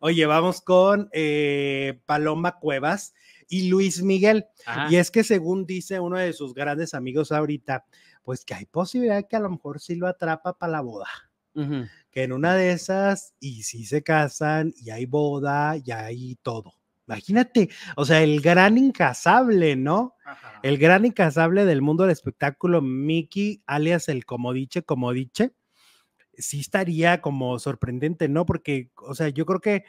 Oye, vamos con eh, Paloma Cuevas y Luis Miguel. Y es que según dice uno de sus grandes amigos ahorita, pues que hay posibilidad que a lo mejor sí lo atrapa para la boda. Que en una de esas, y si sí se casan, y hay boda, y hay todo. Imagínate, o sea, el gran incasable, ¿no? El gran incasable del mundo del espectáculo, Mickey, alias el comodiche, comodiche sí estaría como sorprendente, ¿no? Porque, o sea, yo creo que...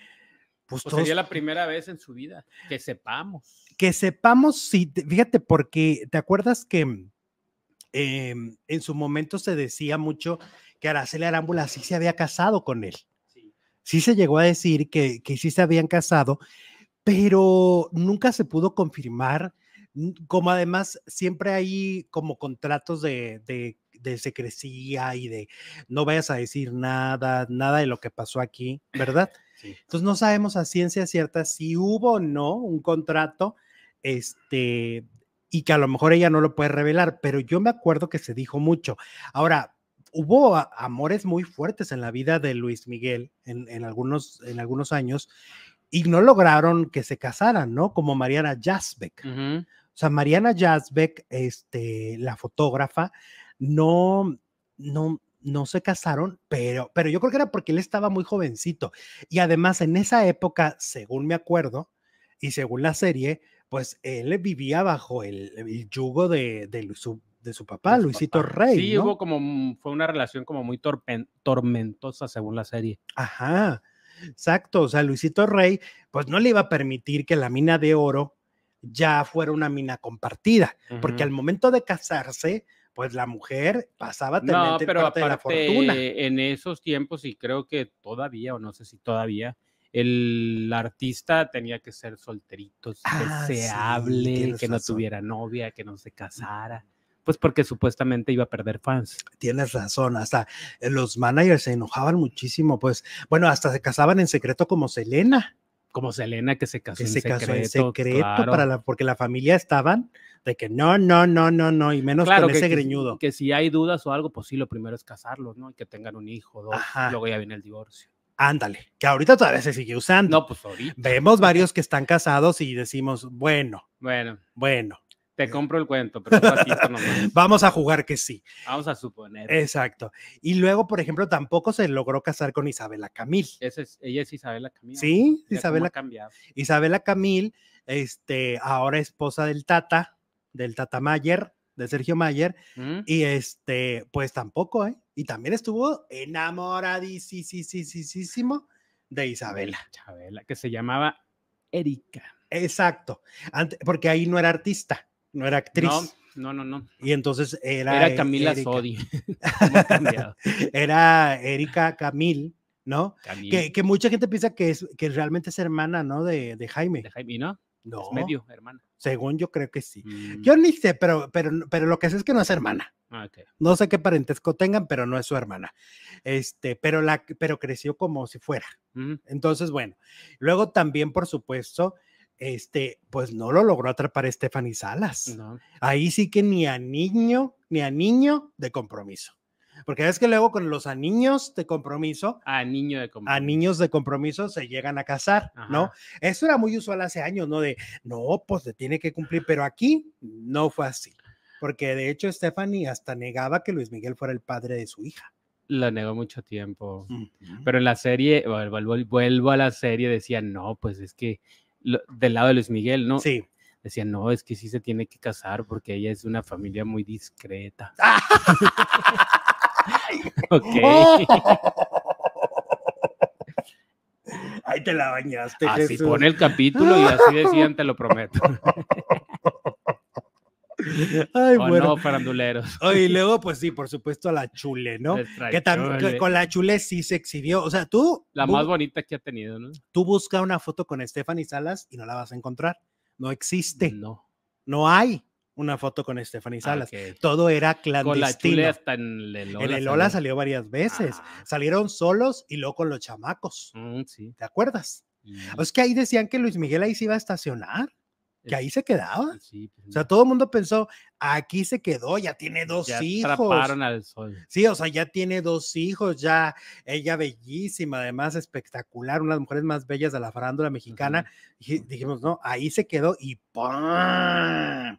Pues, sería la primera vez en su vida, que sepamos. Que sepamos, si, fíjate, porque te acuerdas que mm, em, en su momento se decía mucho que Araceli Arámbula sí se había casado con él. Sí, sí se llegó a decir que, que sí se habían casado, pero nunca se pudo confirmar como además siempre hay como contratos de, de, de secrecía y de no vayas a decir nada, nada de lo que pasó aquí, ¿verdad? Entonces no sabemos a ciencia cierta si hubo o no un contrato, este, y que a lo mejor ella no lo puede revelar, pero yo me acuerdo que se dijo mucho. Ahora, hubo amores muy fuertes en la vida de Luis Miguel en, algunos, en algunos años y no lograron que se casaran, ¿no? Como Mariana Jasbeck. O sea, Mariana Jasbeck, este, la fotógrafa, no, no, no se casaron, pero, pero yo creo que era porque él estaba muy jovencito. Y además en esa época, según me acuerdo y según la serie, pues él vivía bajo el, yugo de, de, su, de su papá, Luisito Rey. Sí, hubo como, fue una relación como muy tormentosa según la serie. Ajá, exacto. O sea, Luisito Rey, pues no le iba a permitir que la mina de oro ya fuera una mina compartida, porque al momento de casarse, pues la mujer pasaba no, pero de la fortuna. En esos tiempos, y creo que todavía, o no sé si todavía, el artista tenía que ser solterito, deseable, ah, que no tuviera novia, que no se casara. Pues porque supuestamente iba a perder fans. Tienes razón, hasta eh, los managers se enojaban muchísimo, pues bueno, hasta se casaban en secreto como Selena como Selena que se casó, que en, se secreto, para la, porque la familia estaban de que no, no, no, no, no, y menos con que, ese greñudo. Que, si hay dudas o algo, pues sí, lo primero es casarlos, ¿no? Y que tengan un hijo, dos, y luego ya viene el divorcio. Ándale, que ahorita todavía se sigue usando. No, pues ahorita. Vemos varios que están casados y decimos, bueno, bueno, bueno, te compro el cuento, pero Vamos a jugar que sí. Vamos a suponer. Exacto. Y luego, por ejemplo, tampoco se logró casar con Isabela Camil. es, ella es Isabela Camil. Sí, Isabela Camil. Isabela Camil, este, ahora esposa del Tata, del Tata Mayer, de Sergio Mayer, mm. y este, pues tampoco, ¿eh? Y también estuvo enamoradísimo de Isabela. Isabela, que se llamaba Erika. Exacto, porque ahí no era artista, no era actriz. No, no, no. Y entonces era. Era e-, Camila Sodi. era Erika Camil, ¿no? Que, mucha gente piensa que, es, que realmente es hermana, ¿no? De, Jaime. De Jaime, ¿no? No. Es medio hermana. Según yo creo que sí. Mm. Yo ni sé, pero, pero, pero lo que sé es que no es hermana. Ah, no sé qué parentesco tengan, pero no es su hermana. Este, pero, la, pero creció como si fuera. Mm. Entonces, bueno. Luego también, por supuesto, este, pues no lo logró atrapar Stephanie Salas. Ahí sí que ni a niño, ni a niño de compromiso. Porque es que luego con los a niños de compromiso, a, niños de compromiso se llegan a casar, ¿no? Eso era muy usual hace años, ¿no? De, no, pues se tiene que cumplir, pero aquí no fue así. Porque de hecho Stephanie hasta negaba que Luis Miguel fuera el padre de su hija. Lo negó mucho tiempo. Pero en la serie, vuelvo, vuelvo a la serie, decía, no, pues es que del lado de Luis Miguel, ¿no? Sí. Decían, no, es que sí se tiene que casar porque ella es una familia muy discreta. ok. Ahí te la bañaste. Así pone el capítulo y así decían, te lo prometo. Ay, bueno. no, faranduleros. y luego, pues sí, por supuesto, la chule, ¿no? Que con la chule sí se exhibió. O sea, tú. La más bonita que ha tenido, ¿no? Tú busca una foto con Stephanie Salas y no la vas a encontrar. No existe. No. No hay una foto con Stephanie Salas. Todo era clandestino. Con la hasta en el En salió, varias veces. Ah. Salieron solos y luego con los chamacos. Mm, ¿Te acuerdas? es que ahí decían que Luis Miguel ahí se iba a estacionar que ahí se quedaba. Pues pues o sea, todo el mundo pensó, aquí se quedó, ya tiene dos ya hijos. Atraparon al sol. Sí, o sea, ya tiene dos hijos, ya ella bellísima, además espectacular, una de las mujeres más bellas de la farándula mexicana. dijimos, no, ahí se quedó y ¡pum!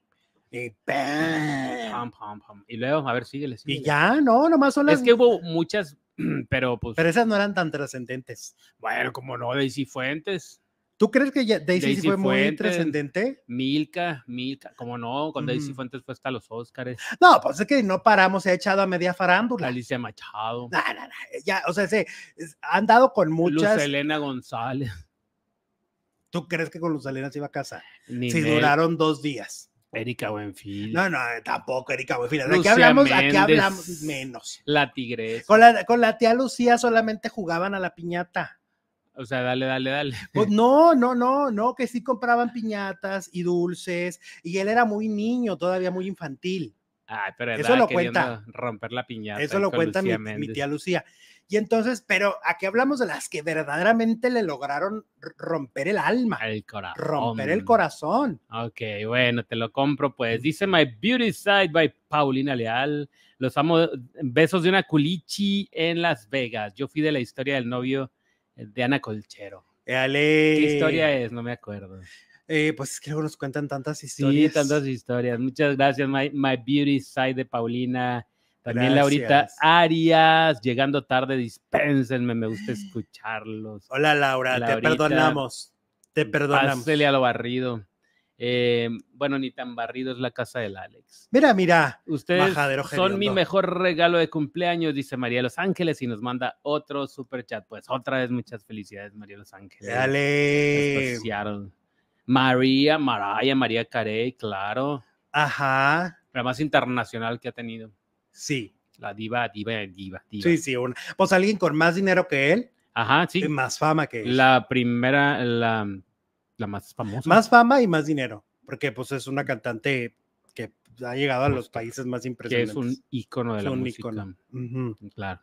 Y, pam, pam, pam. y luego, a ver, síguele, Y ya, no, nomás son las. Es que hubo muchas, pero pues. Pero esas no eran tan trascendentes. Bueno, como no, Daisy Fuentes. ¿Tú crees que Daisy, fue muy trascendente? Milka, Milka, como no, con Daisy fue antes fue hasta los Oscars. No, pues es que no paramos, se ha echado a media farándula. Alicia Machado. No, no, no. ya, o sea, se han dado con muchas. Luz Elena González. ¿Tú crees que con Luz Elena se iba a casar? Ni si duraron dos días. Erika Buenfil. No, no, tampoco Erika Buenfil. ¿De qué hablamos? ¿A qué hablamos? Menos. La tigresa. Con la, con la tía Lucía solamente jugaban a la piñata. O sea, dale, dale, dale. Pues no, no, no, no, que sí compraban piñatas y dulces y él era muy niño, todavía muy infantil. Ay, pero eso lo cuenta. Romper la piñata. Eso lo cuenta mi, mi, tía Lucía. Y entonces, pero aquí hablamos de las que verdaderamente le lograron romper el alma. El corazón. Romper el corazón. Ok, bueno, te lo compro pues. Mm. Dice My Beauty Side by Paulina Leal. Los amo. Besos de una culichi en Las Vegas. Yo fui de la historia del novio de Ana Colchero. ¿Qué historia es? No me acuerdo. Eh, pues es que luego nos cuentan tantas historias. Sí, tantas historias. Muchas gracias, My, Beauty Side de Paulina. También Laurita Arias, llegando tarde, dispénsenme, me gusta escucharlos. Hola Laura, te perdonamos. Te perdonamos. Celia a lo barrido. Eh, bueno, ni tan barrido es la casa del Alex. Mira, mira. Ustedes son mi mejor regalo de cumpleaños, dice María Los Ángeles, y nos manda otro super chat. Pues otra vez, muchas felicidades, María Los Ángeles. Dale. María, Maraya, María Carey, claro. Ajá. La más internacional que ha tenido. Sí. La diva, diva, diva, Sí, sí. Una. Pues alguien con más dinero que él. Ajá, sí. Más fama que él. La primera, la la más famosa. Más fama y más dinero, porque pues es una cantante que ha llegado a los países más impresionantes. Que es un ícono de la música. Claro.